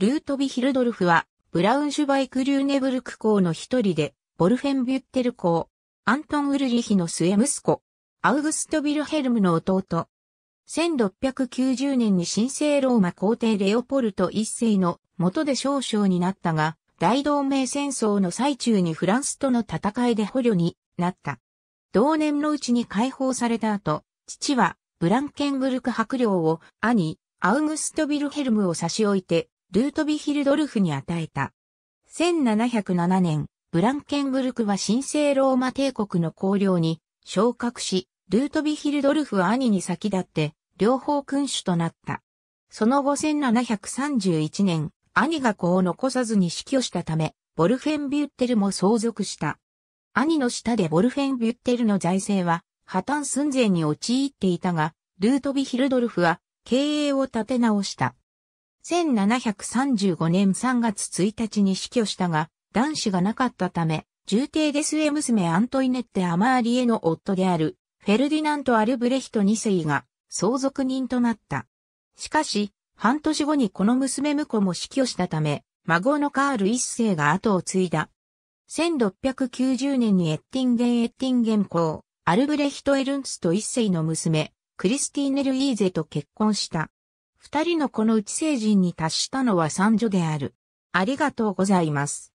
ルートヴィヒルドルフは、ブラウンシュバイク・リューネブルク校の一人で、ボルフェンビュッテル校、アントン・ウルリヒの末息子、アウグスト・ビルヘルムの弟。1690年に神聖ローマ皇帝レオポルト一世の元で少将になったが、大同盟戦争の最中にフランスとの戦いで捕虜になった。同年のうちに解放された後、父はブランケンブルク伯領を兄、アウグスト・ビルヘルムを差し置いてルートビヒルドルフに与えた。1707年、ブランケンブルクは神聖ローマ帝国の公領に昇格し、ルートビヒルドルフは兄に先立って、両方君主となった。その後1731年、兄が子を残さずに死去したため、ボルフェンビュッテルも相続した。兄の下でボルフェンビュッテルの財政は破綻寸前に陥っていたが、ルートビヒルドルフは経営を立て直した。1735年3月1日に死去したが、男子がなかったため、重帝で末娘アントイネッテ・アマーリエの夫である、フェルディナント・アルブレヒト2世が相続人となった。しかし、半年後にこの娘婿も死去したため、孫のカール1世が後を継いだ。1690年にエッティンゲン・エッティンゲン公、アルブレヒト・エルンツと1世の娘、クリスティーネ・ルイーゼと結婚した。二人のこのうち成人に達したのは三女である。ありがとうございます。